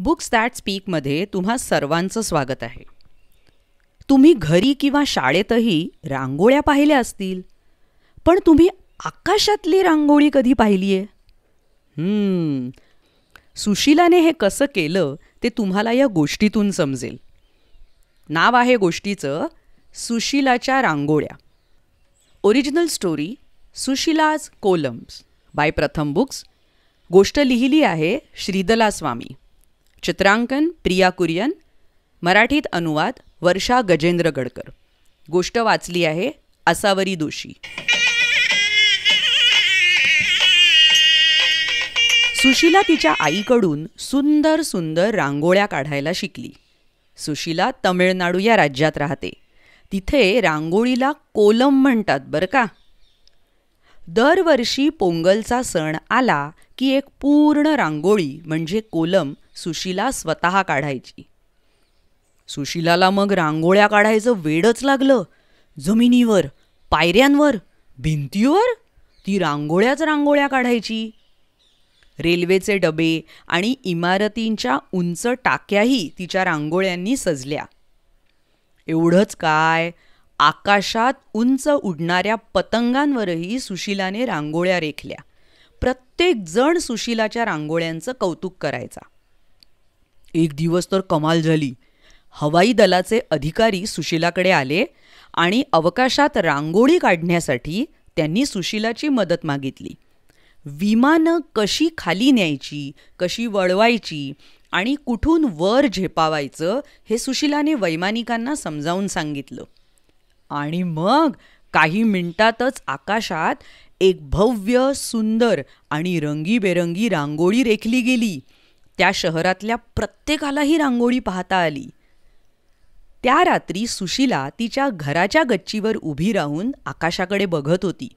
books that स्पीकमध्ये तुम्हा सर्वांचं स्वागत आहे तुम्ही घरी किंवा शाळेतही रांगोळ्या पाहिल्या असतील पण तुम्ही आकाशातली रांगोळी कधी पाहिली आहे सुशिलाने हे कसं केलं ते तुम्हाला या गोष्टीतून समजेल नाव आहे गोष्टीचं सुशिलाच्या रांगोळ्या original story Sushila's kolams by Pratham Books गोष्ट लिहिली आहे श्रीदला स्वामी चित्रांकन प्रिया कुरियन मराठीत अनुवाद वर्षा गजेंद्र गडकर गोष्ट वाचली आहे असावरी दोषी सुशीला तिच्या आईकडून सुंदर सुंदर रांगोळ्या काढायला शिकली सुशीला तमिळनाडू या राज्यात राहते तिथे रांगोळीला कोलम म्हणतात बरं का दरवर्षी पोंगलचा सण आला की एक पूर्ण रांगोळी म्हणजे कोलम सुशीला स्वतः काढायची सुशीलाला मग रांगोळ्या काढायचं वेडच लागलं जमिनीवर पायऱ्यांवर भिंतीवर ती रांगोळ्याच रांगोळ्या काढायची रेल्वेचे डबे आणि इमारतींच्या उंच टाक्याही तिच्या रांगोळ्यांनी सजल्या एवढंच काय आकाशात उंच उडणाऱ्या पतंगांवरही सुशीलाने रांगोळ्या रेखल्या प्रत्येक जण सुशीलाच्या रांगोळ्यांचं कौतुक करायचा एक दिवस तर कमाल झाली हवाई दलाचे अधिकारी सुशिलाकडे आले आणि अवकाशात रांगोळी काढण्यासाठी त्यांनी सुशिलाची मदत मागितली विमानं कशी खाली न्यायची कशी वळवायची आणि कुठून वर झेपावायचं हे सुशिलाने वैमानिकांना समजावून सांगितलं आणि मग काही मिनिटातच आकाशात एक भव्य सुंदर आणि रंगीबेरंगी रांगोळी रेखली गेली त्या शहरातल्या प्रत्येकाला ही रांगोळी पाहता आली त्या रात्री सुशीला तिच्या घराच्या गच्चीवर उभी राहून आकाशाकडे बघत होती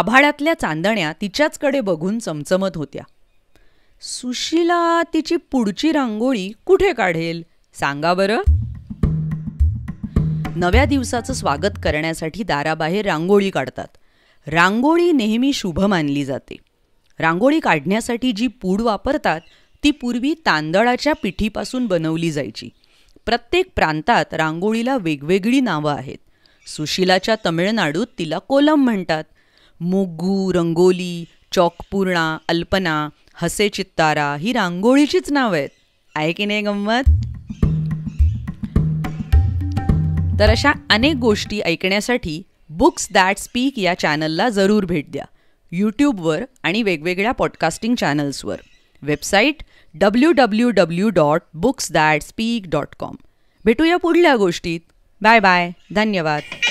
आभाळातल्या चांदण्या तिच्याचकडे बघून चमचमत होत्या सुशीला तिची पुढची रांगोळी कुठे काढेल सांगा बरं नव्या दिवसाचं स्वागत करण्यासाठी दाराबाहेर रांगोळी काढतात रांगोळी नेहमी शुभ मानली जाते रांगोळी काढण्यासाठी जी पूड वापरतात ती पूर्वी तांदळाच्या पिठीपासून बनवली जायची प्रत्येक प्रांतात रांगोळीला वेगवेगळी नावं आहेत सुशिलाच्या तमिळनाडूत तिला कोलम म्हणतात मुग्गू रंगोली चौकपूर्णा अल्पना हसे चित्तारा ही रांगोळीचीच नावं आहेत आहे की नाही गंमत तर अशा अनेक गोष्टी ऐकण्यासाठी बुक्स दॅट स्पीक या चॅनलला जरूर भेट द्या यूट्यूबवर आणि वेगवेगळ्या पॉडकास्टिंग चॅनल्सवर website W W W dot books that speak dot com भेटूया पुढल्या गोष्टीत बाय बाय धन्यवाद